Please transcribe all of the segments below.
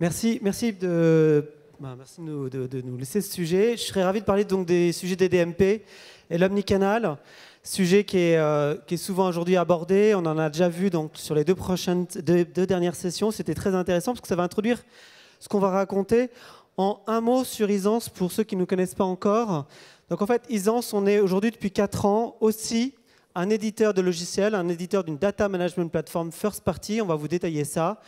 Merci, merci bah, de, nous, laisser ce sujet. Je serais ravi de parler donc des sujets des DMP et l'omnicanal, sujet qui est, euh, est souvent aujourd'hui abordé. On en a déjà vu donc sur les deux prochaines, deux, dernières sessions. C'était très intéressant parce que ça va introduire ce qu'on va raconter. En un mot sur Isance pour ceux qui ne nous connaissent pas encore. Donc en fait, Isance, on est aujourd'hui depuis 4 ans aussi un éditeur de logiciels, un éditeur d'une data management platform first party, on va vous détailler ça.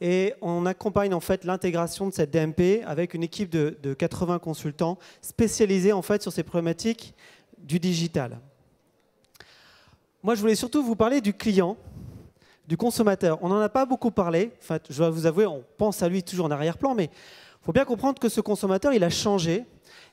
Et on accompagne en fait l'intégration de cette DMP avec une équipe de, 80 consultants spécialisés en fait sur ces problématiques du digital. Moi, je voulais surtout vous parler du client, du consommateur. On n'en a pas beaucoup parlé. fait, je dois vous avouer, on pense à lui toujours en arrière-plan, mais il faut bien comprendre que ce consommateur, il a changé.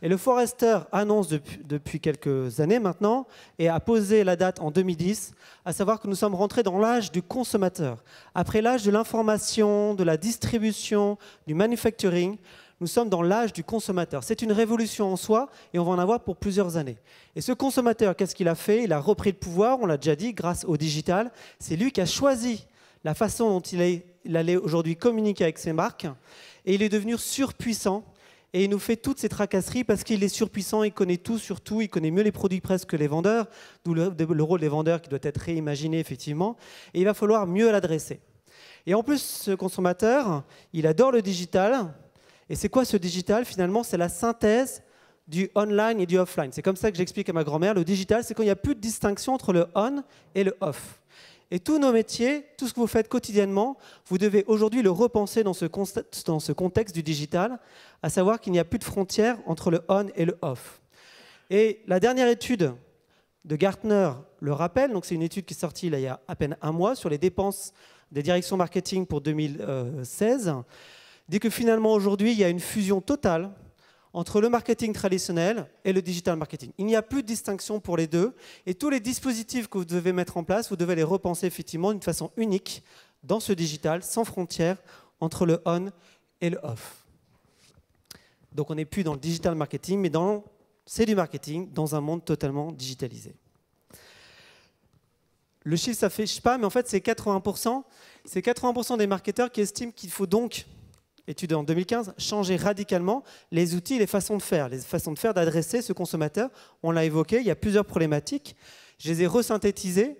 Et le Forester annonce depuis, depuis quelques années maintenant, et a posé la date en 2010, à savoir que nous sommes rentrés dans l'âge du consommateur. Après l'âge de l'information, de la distribution, du manufacturing, nous sommes dans l'âge du consommateur. C'est une révolution en soi et on va en avoir pour plusieurs années. Et ce consommateur, qu'est-ce qu'il a fait Il a repris le pouvoir, on l'a déjà dit, grâce au digital. C'est lui qui a choisi la façon dont il, allait aujourd'hui communiquer avec ses marques, et il est devenu surpuissant, et il nous fait toutes ces tracasseries parce qu'il est surpuissant, il connaît tout sur tout, il connaît mieux les produits presque que les vendeurs, d'où le, le, rôle des vendeurs qui doit être réimaginé effectivement, et il va falloir mieux l'adresser. Et en plus, ce consommateur, il adore le digital, et c'est quoi ce digital finalement C'est la synthèse du online et du offline. C'est comme ça que j'explique à ma grand-mère, le digital, c'est quand il n'y a plus de distinction entre le on et le off. Et tous nos métiers, tout ce que vous faites quotidiennement, vous devez aujourd'hui le repenser dans ce, contexte, du digital, à savoir qu'il n'y a plus de frontières entre le on et le off. Et la dernière étude de Gartner le rappelle, donc c'est une étude qui est sortie il y a à peine un mois sur les dépenses des directions marketing pour 2016, euh, dit que finalement aujourd'hui il y a une fusion totale entre le marketing traditionnel et le digital marketing. Il n'y a plus de distinction pour les deux. Et tous les dispositifs que vous devez mettre en place, vous devez les repenser effectivement d'une façon unique dans ce digital, sans frontières, entre le on et le off. Donc on n'est plus dans le digital marketing, mais dans c'est du marketing dans un monde totalement digitalisé. Le chiffre s'affiche pas, mais en fait c'est 80%. C'est 80% des marketeurs qui estiment qu'il faut donc étude en 2015, changer radicalement les outils les façons de faire, les façons de faire d'adresser ce consommateur. On l'a évoqué, il y a plusieurs problématiques. Je les ai resynthétisées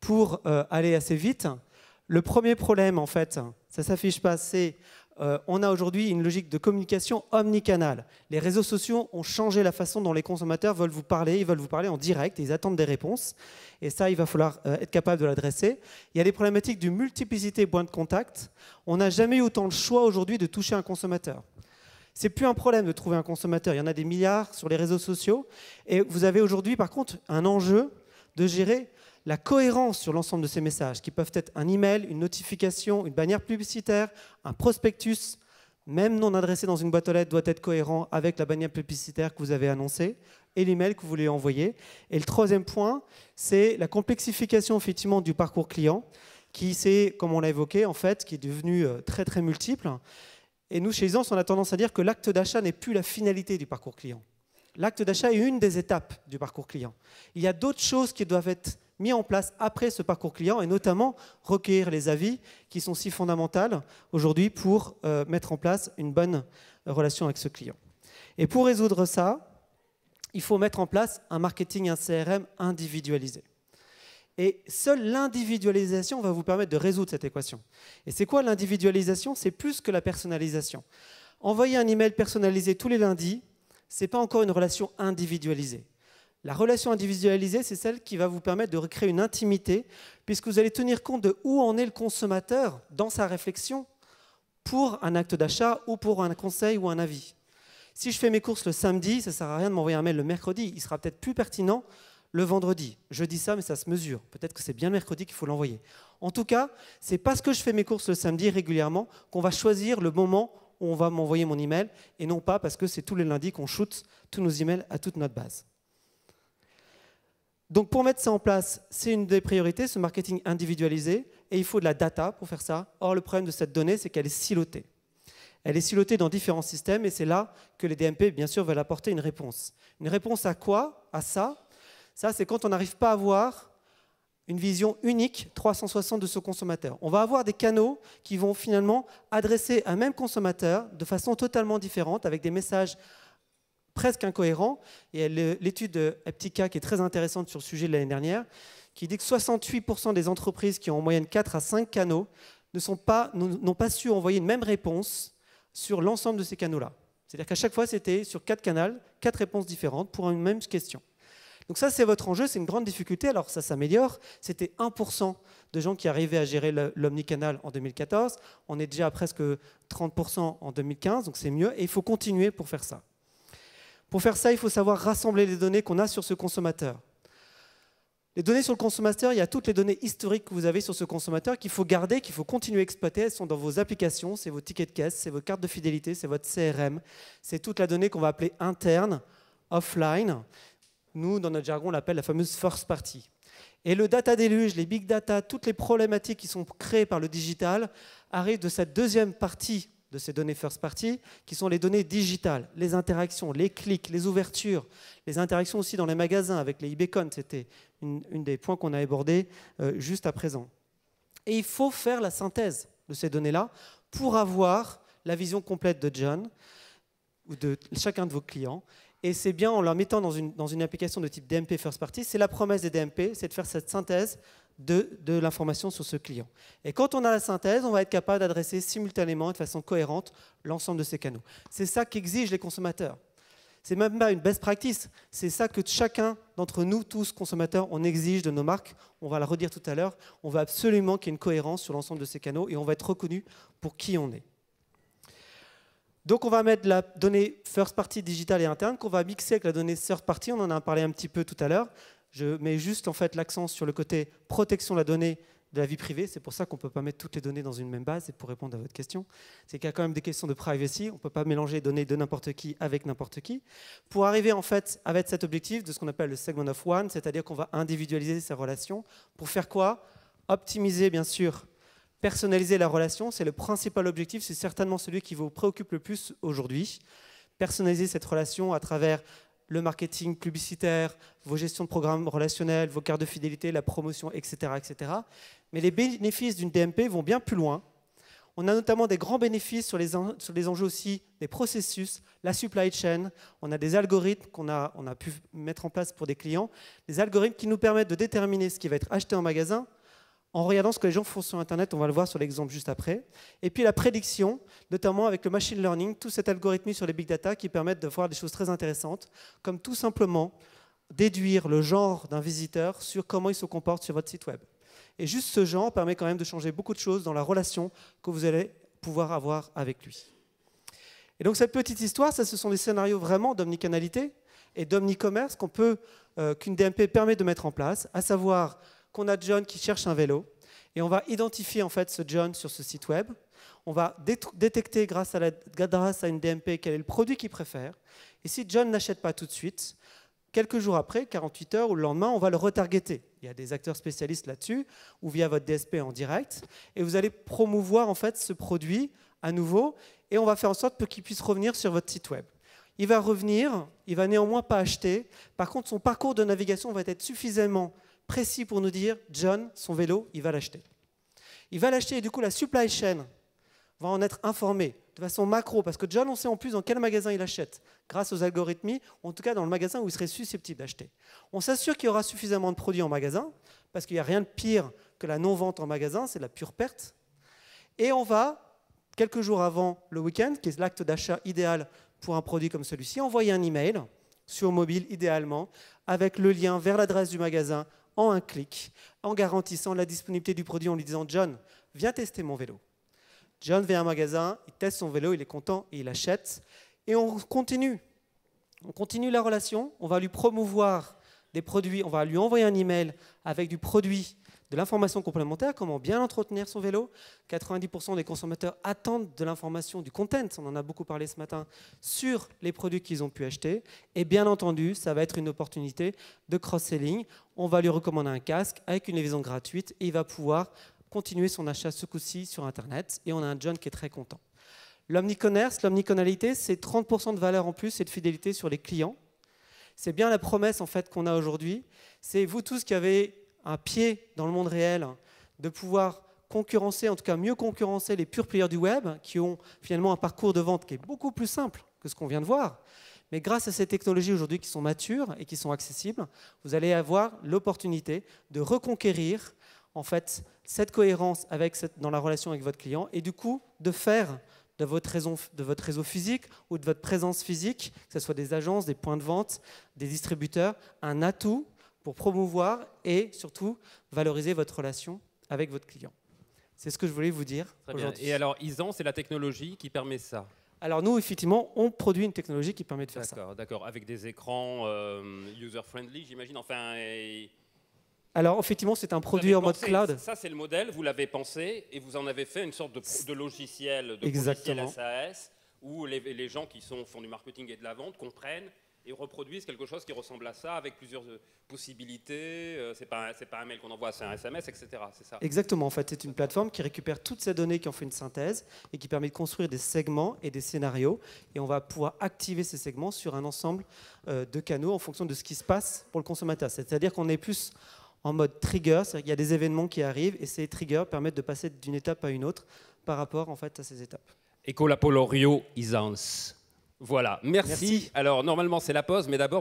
pour euh, aller assez vite. Le premier problème, en fait, ça s'affiche pas, c'est euh, on a aujourd'hui une logique de communication omnicanale. Les réseaux sociaux ont changé la façon dont les consommateurs veulent vous parler. Ils veulent vous parler en direct ils attendent des réponses. Et ça, il va falloir euh, être capable de l'adresser. Il y a les problématiques du multiplicité points de contact. On n'a jamais eu autant de choix aujourd'hui de toucher un consommateur. C'est plus un problème de trouver un consommateur. Il y en a des milliards sur les réseaux sociaux. Et vous avez aujourd'hui, par contre, un enjeu de gérer la cohérence sur l'ensemble de ces messages, qui peuvent être un email, une notification, une bannière publicitaire, un prospectus, même non adressé dans une boîte aux lettres, doit être cohérent avec la bannière publicitaire que vous avez annoncée et l'email que vous voulez envoyer. Et le troisième point, c'est la complexification effectivement du parcours client, qui c'est, comme on l'a évoqué, en fait, qui est devenu euh, très très multiple. Et nous, chez Isance, on a tendance à dire que l'acte d'achat n'est plus la finalité du parcours client. L'acte d'achat est une des étapes du parcours client. Il y a d'autres choses qui doivent être mises en place après ce parcours client, et notamment recueillir les avis qui sont si fondamentaux aujourd'hui pour euh, mettre en place une bonne euh, relation avec ce client. Et pour résoudre ça, il faut mettre en place un marketing, un CRM individualisé. Et seule l'individualisation va vous permettre de résoudre cette équation. Et c'est quoi l'individualisation C'est plus que la personnalisation. Envoyer un email personnalisé tous les lundis, ce n'est pas encore une relation individualisée. La relation individualisée, c'est celle qui va vous permettre de recréer une intimité, puisque vous allez tenir compte de où en est le consommateur dans sa réflexion pour un acte d'achat ou pour un conseil ou un avis. Si je fais mes courses le samedi, ça ne sert à rien de m'envoyer un mail le mercredi. Il sera peut-être plus pertinent le vendredi. Je dis ça, mais ça se mesure. Peut-être que c'est bien le mercredi qu'il faut l'envoyer. En tout cas, c'est parce que je fais mes courses le samedi régulièrement qu'on va choisir le moment on va m'envoyer mon email, et non pas parce que c'est tous les lundis qu'on shoot tous nos emails à toute notre base. Donc pour mettre ça en place, c'est une des priorités, ce marketing individualisé, et il faut de la data pour faire ça. Or, le problème de cette donnée, c'est qu'elle est silotée. Elle est silotée dans différents systèmes, et c'est là que les DMP, bien sûr, veulent apporter une réponse. Une réponse à quoi À ça Ça, c'est quand on n'arrive pas à voir une vision unique 360 de ce consommateur. On va avoir des canaux qui vont finalement adresser un même consommateur de façon totalement différente, avec des messages presque incohérents. Et l'étude de Eptica, qui est très intéressante sur le sujet de l'année dernière, qui dit que 68% des entreprises qui ont en moyenne 4 à 5 canaux n'ont pas, pas su envoyer une même réponse sur l'ensemble de ces canaux-là. C'est-à-dire qu'à chaque fois, c'était sur quatre canaux, quatre réponses différentes pour une même question. Donc ça, c'est votre enjeu, c'est une grande difficulté. Alors ça s'améliore. C'était 1% de gens qui arrivaient à gérer l'omnicanal en 2014. On est déjà à presque 30% en 2015, donc c'est mieux. Et il faut continuer pour faire ça. Pour faire ça, il faut savoir rassembler les données qu'on a sur ce consommateur. Les données sur le consommateur, il y a toutes les données historiques que vous avez sur ce consommateur qu'il faut garder, qu'il faut continuer à exploiter. Elles sont dans vos applications, c'est vos tickets de caisse, c'est vos cartes de fidélité, c'est votre CRM. C'est toute la donnée qu'on va appeler interne, offline. Nous, dans notre jargon, on l'appelle la fameuse first party. Et le data déluge, les big data, toutes les problématiques qui sont créées par le digital arrivent de cette deuxième partie de ces données first party, qui sont les données digitales, les interactions, les clics, les ouvertures, les interactions aussi dans les magasins avec les e c'était une, des points qu'on a abordé euh, juste à présent. Et il faut faire la synthèse de ces données-là pour avoir la vision complète de John ou de chacun de vos clients et c'est bien en leur mettant dans une, application de type DMP First Party, c'est la promesse des DMP, c'est de faire cette synthèse de, l'information sur ce client. Et quand on a la synthèse, on va être capable d'adresser simultanément, et de façon cohérente, l'ensemble de ces canaux. C'est ça qu'exigent les consommateurs. C'est même pas une best practice, c'est ça que chacun d'entre nous, tous consommateurs, on exige de nos marques. On va la redire tout à l'heure. On veut absolument qu'il y ait une cohérence sur l'ensemble de ces canaux et on va être reconnu pour qui on est. Donc on va mettre la donnée first party digitale et interne qu'on va mixer avec la donnée third party, on en a parlé un petit peu tout à l'heure. Je mets juste en fait l'accent sur le côté protection de la donnée de la vie privée, c'est pour ça qu'on ne peut pas mettre toutes les données dans une même base, et pour répondre à votre question, c'est qu'il y a quand même des questions de privacy, on ne peut pas mélanger les données de n'importe qui avec n'importe qui, pour arriver en fait avec cet objectif de ce qu'on appelle le segment of one, c'est-à-dire qu'on va individualiser ces relations, pour faire quoi Optimiser bien sûr Personnaliser la relation, c'est le principal objectif, c'est certainement celui qui vous préoccupe le plus aujourd'hui. Personnaliser cette relation à travers le marketing publicitaire, vos gestions de programmes relationnels, vos cartes de fidélité, la promotion, etc. etc. Mais les bénéfices d'une DMP vont bien plus loin. On a notamment des grands bénéfices sur les, sur les enjeux aussi des processus, la supply chain. On a des algorithmes qu'on a, on a pu mettre en place pour des clients, des algorithmes qui nous permettent de déterminer ce qui va être acheté en magasin, en regardant ce que les gens font sur Internet, on va le voir sur l'exemple juste après. Et puis la prédiction, notamment avec le machine learning, tout cet algorithme sur les big data qui permettent de voir des choses très intéressantes, comme tout simplement déduire le genre d'un visiteur sur comment il se comporte sur votre site web. Et juste ce genre permet quand même de changer beaucoup de choses dans la relation que vous allez pouvoir avoir avec lui. Et donc cette petite histoire, ça, ce sont des scénarios vraiment d'omnicanalité et d'omnicommerce qu'on peut, euh, qu'une DMP permet de mettre en place, à savoir qu'on a John qui cherche un vélo. Et on va identifier en fait ce John sur ce site web. On va détecter grâce à, la, grâce à une DMP quel est le produit qu'il préfère. Et si John n'achète pas tout de suite, quelques jours après, 48 heures ou le lendemain, on va le retargeter. Il y a des acteurs spécialistes là-dessus ou via votre DSP en direct. Et vous allez promouvoir en fait ce produit à nouveau et on va faire en sorte qu'il puisse revenir sur votre site web. Il va revenir, il va néanmoins pas acheter. Par contre, son parcours de navigation va être suffisamment précis pour nous dire, John, son vélo, il va l'acheter. Il va l'acheter et du coup, la supply chain va en être informée de façon macro, parce que John, on sait en plus dans quel magasin il achète, grâce aux algorithmes en tout cas dans le magasin où il serait susceptible d'acheter. On s'assure qu'il y aura suffisamment de produits en magasin, parce qu'il n'y a rien de pire que la non-vente en magasin, c'est la pure perte. Et on va, quelques jours avant le week-end, qui est l'acte d'achat idéal pour un produit comme celui-ci, envoyer un email sur mobile idéalement, avec le lien vers l'adresse du magasin, en un clic, en garantissant la disponibilité du produit en lui disant John, viens tester mon vélo. John vient à un magasin, il teste son vélo, il est content et il achète. Et on continue. On continue la relation, on va lui promouvoir des produits, on va lui envoyer un email avec du produit de l'information complémentaire, comment bien entretenir son vélo. 90% des consommateurs attendent de l'information, du content, on en a beaucoup parlé ce matin, sur les produits qu'ils ont pu acheter. Et bien entendu, ça va être une opportunité de cross-selling. On va lui recommander un casque avec une livraison gratuite et il va pouvoir continuer son achat ce coup-ci sur Internet. Et on a un John qui est très content. L'omniconnerce, l'omniconalité, c'est 30% de valeur en plus et de fidélité sur les clients. C'est bien la promesse en fait qu'on a aujourd'hui. C'est vous tous qui avez un pied dans le monde réel, de pouvoir concurrencer, en tout cas mieux concurrencer les purs players du web, qui ont finalement un parcours de vente qui est beaucoup plus simple que ce qu'on vient de voir. Mais grâce à ces technologies aujourd'hui qui sont matures et qui sont accessibles, vous allez avoir l'opportunité de reconquérir en fait cette cohérence dans la relation avec votre client et du coup de faire de votre, de votre réseau physique ou de votre présence physique, que ce soit des agences, des points de vente, des distributeurs, un atout pour promouvoir et surtout valoriser votre relation avec votre client. C'est ce que je voulais vous dire. aujourd'hui. Et alors, ISAN, c'est la technologie qui permet ça alors nous, effectivement, on produit une technologie qui permet de faire ça. D'accord, d'accord. Avec des écrans euh, user-friendly, j'imagine. Enfin, Alors, effectivement, c'est un produit en mode cloud. Ça, c'est le modèle, vous l'avez pensé, et vous en avez fait une sorte de, logiciel, de logiciel SAS, où les, les gens qui sont, font du marketing et de la vente comprennent et reproduisent quelque chose qui ressemble à ça, avec plusieurs euh, possibilités. Euh, c'est pas, pas un mail qu'on envoie, c'est un SMS, etc. C'est ça. Exactement. En fait, c'est une plateforme qui récupère toutes ces données qui en fait une synthèse et qui permet de construire des segments et des scénarios. Et on va pouvoir activer ces segments sur un ensemble euh, de canaux en fonction de ce qui se passe pour le consommateur. C'est-à-dire qu'on est plus en mode trigger, c'est-à-dire qu'il y a des événements qui arrivent et ces triggers permettent de passer d'une étape à une autre par rapport en fait à ces étapes. Ecolapolorio isans. Voilà, merci. Alors normalement c'est la pause, mais d'abord...